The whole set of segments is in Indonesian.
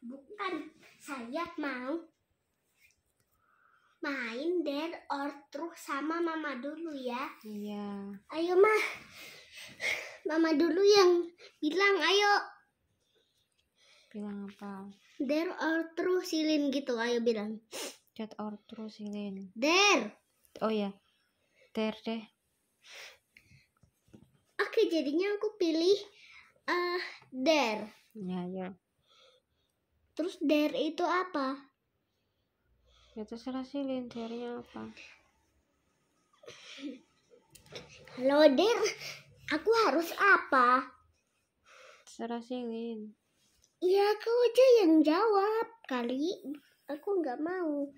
Bukan, saya mau main dead or true sama mama dulu ya. Iya. Ayo mah, mama dulu yang bilang ayo. Bilang apa? Dead or true silin gitu, ayo bilang. Dead or true silin. Dead. Oh ya, dead deh. Oke, jadinya aku pilih uh, eh, dare. Ya, ya. Terus dare itu apa? Ya terserah sih lintirnya apa. Kalau dare, aku harus apa? Terserah sih Lin. Ya kau aja yang jawab kali. Aku nggak mau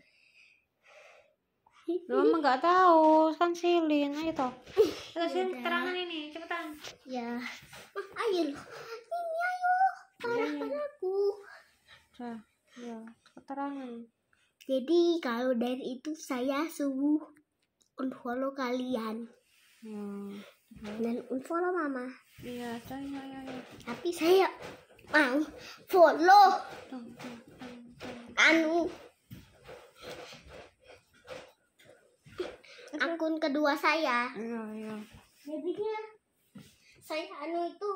lu emang nggak tahu kan silin ayo toh kita silin keterangan ini cepetan ya ah, ayo lo ini ayo ya. aku cah ya keterangan jadi kalau dari itu saya subuh unfollow kalian hmm. dan unfollow mama iya saya ya, ya. tapi saya mau follow anu akun kedua saya. Iya, iya. Jadinya saya anu itu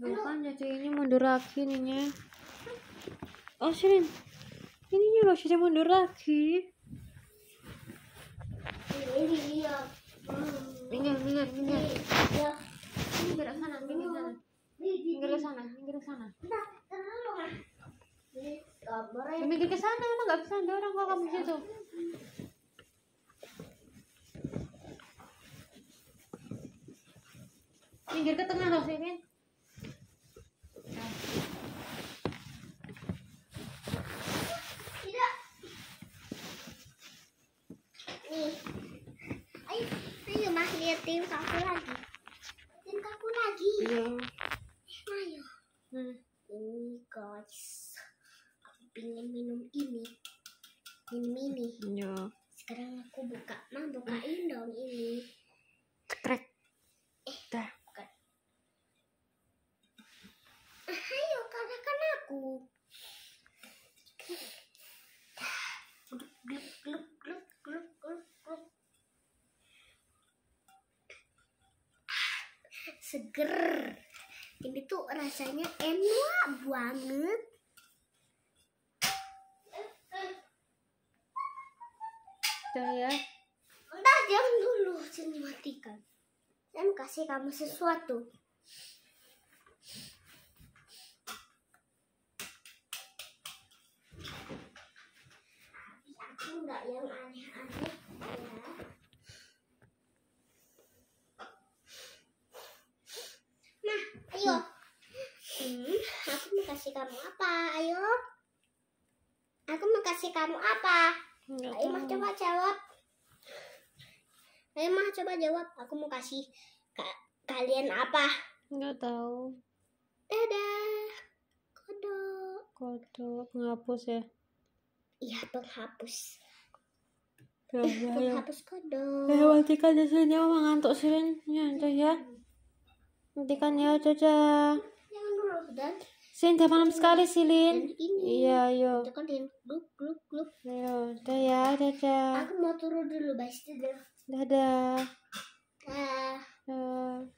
Bukan anu, ini mundur lagi ininya. Oh, ini Ininya loh, sudah mundur lagi. Ini dia. Minggir, minggir, minggir. Minggir sana, minggir sana. Minggir sana, minggir ke sana. Enggak, terlalu. Minggir ke sana, emang enggak bisa ada orang kok kamu situ. pinggir ke tengah loh sih Min liatin kaku lagi liatin kaku lagi iya ayo hmm. ini guys aku pingin minum ini minum ini iya sekarang aku buka mah bukain dong ini seger ini tuh rasanya enak banget udah ya udah jam dulu jangan matikan dan kasih kamu sesuatu kasih kamu apa? Ayo. Aku mau kasih kamu apa? Ayo mah coba jawab. Ayo mah coba jawab. Aku mau kasih ka kalian apa? Nggak tahu. Dadah. Kodok. Kodok penghapus ya? Iya penghapus. Eh, penghapus kodok. Eh, nanti kan jadinya mau ngantuk sih, iya, ya, ya. Nanti kan ya, dadah. Jangan dulu, dan. Sin, udah malam sekali sih, Lin. Iya, yuk. Iya, iya. Itu kan Lin. Gluk, gluk, gluk. Ayo, ya, udah ya, dadah. Aku mau turun dulu, Bas. Dadah. Dadah. Dadah.